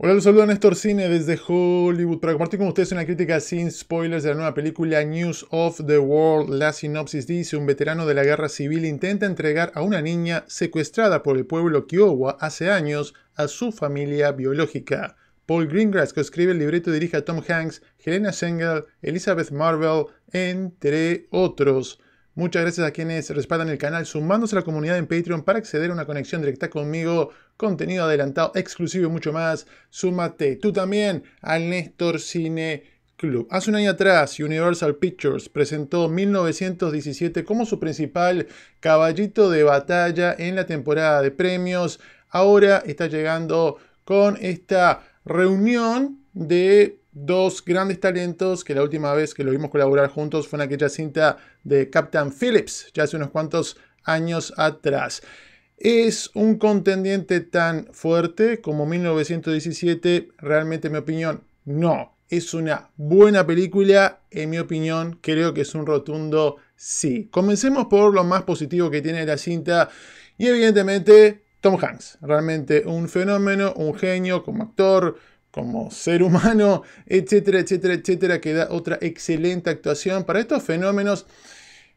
Hola, los saludo Néstor Cine desde Hollywood para compartir con ustedes una crítica sin spoilers de la nueva película News of the World. La sinopsis dice, un veterano de la guerra civil intenta entregar a una niña secuestrada por el pueblo Kiowa hace años a su familia biológica. Paul Greengrass, que escribe el libreto, dirige a Tom Hanks, Helena Schengel, Elizabeth Marvel, entre otros. Muchas gracias a quienes respaldan el canal sumándose a la comunidad en Patreon para acceder a una conexión directa conmigo, contenido adelantado, exclusivo y mucho más. Súmate tú también al Néstor Cine Club. Hace un año atrás, Universal Pictures presentó 1917 como su principal caballito de batalla en la temporada de premios. Ahora está llegando con esta reunión de dos grandes talentos que la última vez que lo vimos colaborar juntos fue en aquella cinta de Captain Phillips, ya hace unos cuantos años atrás. Es un contendiente tan fuerte como 1917, realmente en mi opinión, no. Es una buena película, en mi opinión, creo que es un rotundo sí. Comencemos por lo más positivo que tiene la cinta y evidentemente Tom Hanks, realmente un fenómeno, un genio como actor, como ser humano, etcétera, etcétera, etcétera, que da otra excelente actuación para estos fenómenos.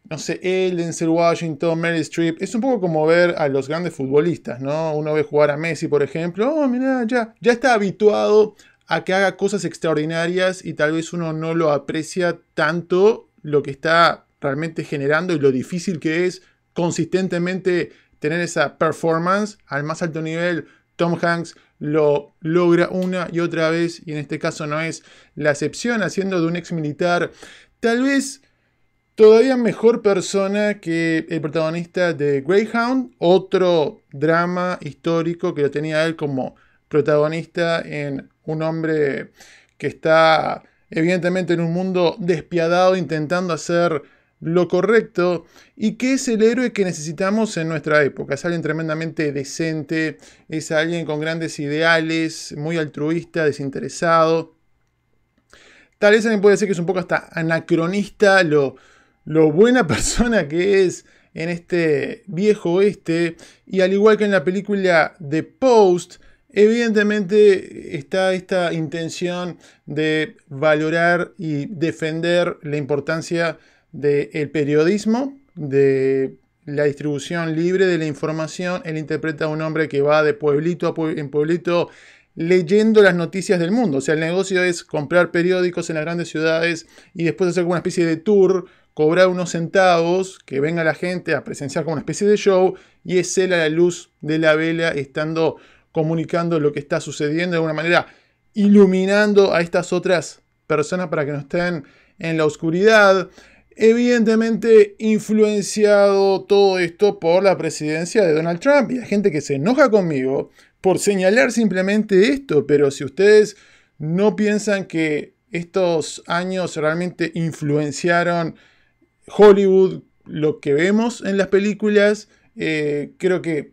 No sé, él, Denzel Washington, Meryl Streep, es un poco como ver a los grandes futbolistas, ¿no? Uno ve jugar a Messi, por ejemplo, oh, mira, ya, ya está habituado a que haga cosas extraordinarias y tal vez uno no lo aprecia tanto lo que está realmente generando y lo difícil que es consistentemente tener esa performance al más alto nivel. Tom Hanks lo logra una y otra vez, y en este caso no es la excepción, haciendo de un ex militar tal vez todavía mejor persona que el protagonista de Greyhound, otro drama histórico que lo tenía él como protagonista en un hombre que está evidentemente en un mundo despiadado intentando hacer lo correcto y que es el héroe que necesitamos en nuestra época. Es alguien tremendamente decente, es alguien con grandes ideales, muy altruista, desinteresado. Tal vez alguien puede decir que es un poco hasta anacronista lo, lo buena persona que es en este viejo oeste. Y al igual que en la película The Post, Evidentemente está esta intención de valorar y defender la importancia del periodismo, de la distribución libre de la información. Él interpreta a un hombre que va de pueblito a en pueblito leyendo las noticias del mundo. O sea, el negocio es comprar periódicos en las grandes ciudades y después hacer una especie de tour, cobrar unos centavos, que venga la gente a presenciar como una especie de show y es él a la luz de la vela estando comunicando lo que está sucediendo de alguna manera, iluminando a estas otras personas para que no estén en la oscuridad. Evidentemente influenciado todo esto por la presidencia de Donald Trump y hay gente que se enoja conmigo por señalar simplemente esto, pero si ustedes no piensan que estos años realmente influenciaron Hollywood, lo que vemos en las películas, eh, creo que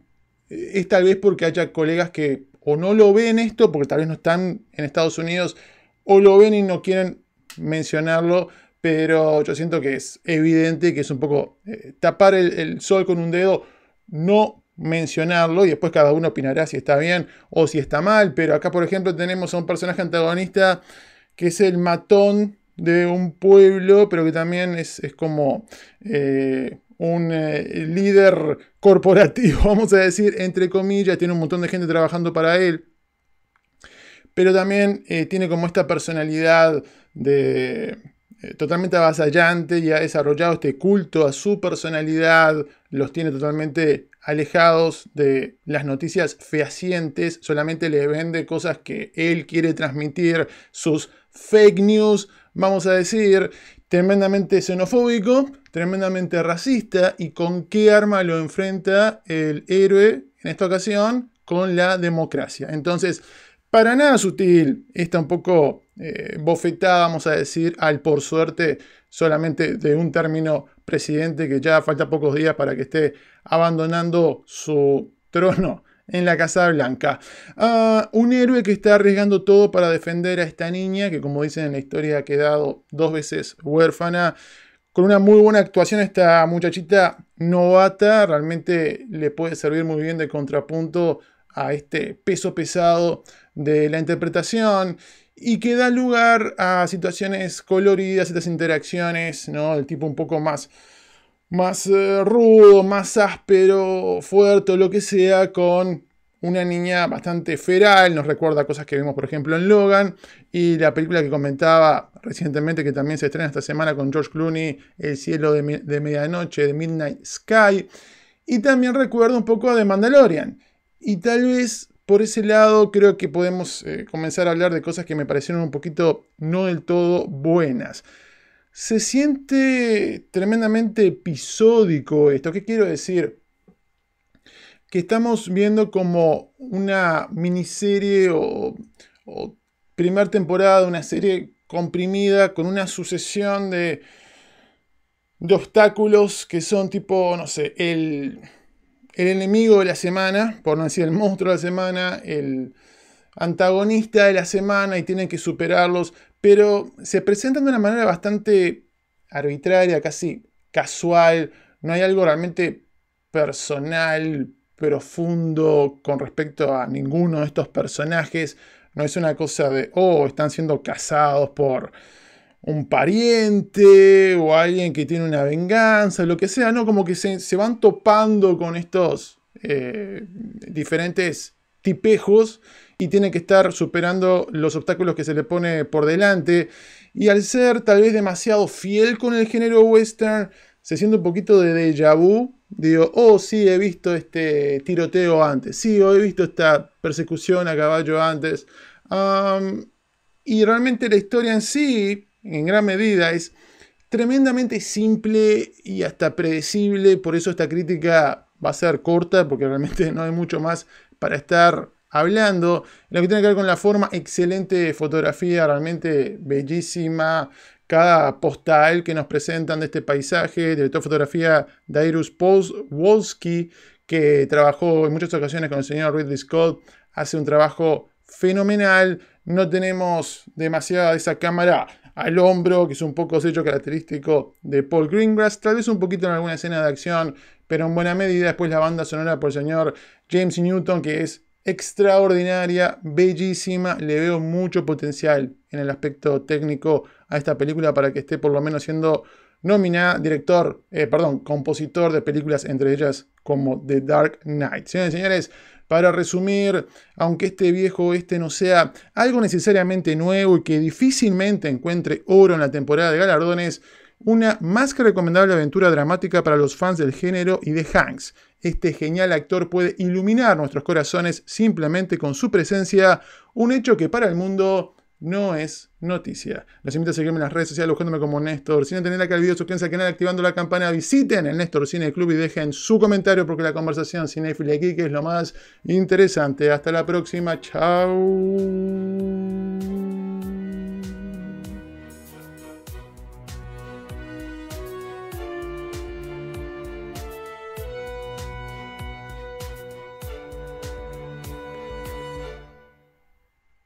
es tal vez porque haya colegas que o no lo ven esto, porque tal vez no están en Estados Unidos, o lo ven y no quieren mencionarlo, pero yo siento que es evidente que es un poco eh, tapar el, sol con un dedo, no mencionarlo y después cada uno opinará si está bien o si está mal, pero acá por ejemplo tenemos a un personaje antagonista que es el matón de un pueblo, pero que también es, como eh, un eh, líder corporativo, vamos a decir, entre comillas, tiene un montón de gente trabajando para él pero también tiene como esta personalidad de eh, totalmente avasallante y ha desarrollado este culto a su personalidad, los tiene totalmente alejados de las noticias fehacientes, solamente le vende cosas que él quiere transmitir, sus fake news, vamos a decir, tremendamente xenofóbico, tremendamente racista y con qué arma lo enfrenta el héroe en esta ocasión con la democracia. Entonces, para nada sutil, está un poco bofetada, eh, vamos a decir, al por suerte solamente de un término presidente que ya falta pocos días para que esté abandonando su trono en la Casa Blanca. Ah, un héroe que está arriesgando todo para defender a esta niña, que como dicen en la historia ha quedado dos veces huérfana. Con una muy buena actuación esta muchachita novata, realmente le puede servir muy bien de contrapunto a este peso pesado de la interpretación y que da lugar a situaciones coloridas, estas interacciones, ¿no? Del tipo un poco más, más eh, rudo, más áspero, fuerte lo que sea, con una niña bastante feral, nos recuerda cosas que vimos, por ejemplo, en Logan, y la película que comentaba recientemente, que también se estrena esta semana con George Clooney, El cielo de, medianoche, de Midnight Sky, y también recuerda un poco de Mandalorian, y tal vez por ese lado creo que podemos eh, comenzar a hablar de cosas que me parecieron un poquito no del todo buenas. Se siente tremendamente episódico esto. ¿Qué quiero decir? Que estamos viendo como una miniserie o, primera primer temporada, una serie comprimida con una sucesión de, de obstáculos que son tipo, no sé, el el enemigo de la semana, por no decir el monstruo de la semana, el antagonista de la semana y tienen que superarlos, pero se presentan de una manera bastante arbitraria, casi casual, no hay algo realmente personal, profundo con respecto a ninguno de estos personajes, no es una cosa de, oh, están siendo cazados por un pariente o alguien que tiene una venganza, lo que sea, ¿no? Como que se, van topando con estos eh, diferentes tipejos y tienen que estar superando los obstáculos que se le pone por delante. Y al ser tal vez demasiado fiel con el género western, se siente un poquito de déjà vu. Digo, oh, sí, he visto este tiroteo antes. Sí, oh, he visto esta persecución a caballo antes. y realmente la historia en sí en gran medida, es tremendamente simple y hasta predecible, por eso esta crítica va a ser corta, porque realmente no hay mucho más para estar hablando. Lo que tiene que ver con la forma, excelente fotografía, realmente bellísima. Cada postal que nos presentan de este paisaje, director de fotografía Dairus Wolski, que trabajó en muchas ocasiones con el señor Ridley Scott, hace un trabajo fenomenal. No tenemos demasiada de esa cámara al hombro, que es un poco sello característico de Paul Greengrass, tal vez un poquito en alguna escena de acción, pero en buena medida después la banda sonora por el señor James Newton, que es extraordinaria, bellísima, le veo mucho potencial en el aspecto técnico a esta película para que esté por lo menos siendo nominada director, eh, perdón, compositor de películas, entre ellas como The Dark Knight. señores, para resumir, aunque este viejo este no sea algo necesariamente nuevo y que difícilmente encuentre oro en la temporada de galardones, una más que recomendable aventura dramática para los fans del género y de Hanks. Este genial actor puede iluminar nuestros corazones simplemente con su presencia, un hecho que para el mundo no es noticia. Los invito a seguirme en las redes sociales buscándome como Néstor no Tener acá el video, suscríbanse al canal activando la campana. Visiten el Néstor Cine Club y dejen su comentario porque la conversación cinefile aquí que es lo más interesante. Hasta la próxima. Chao.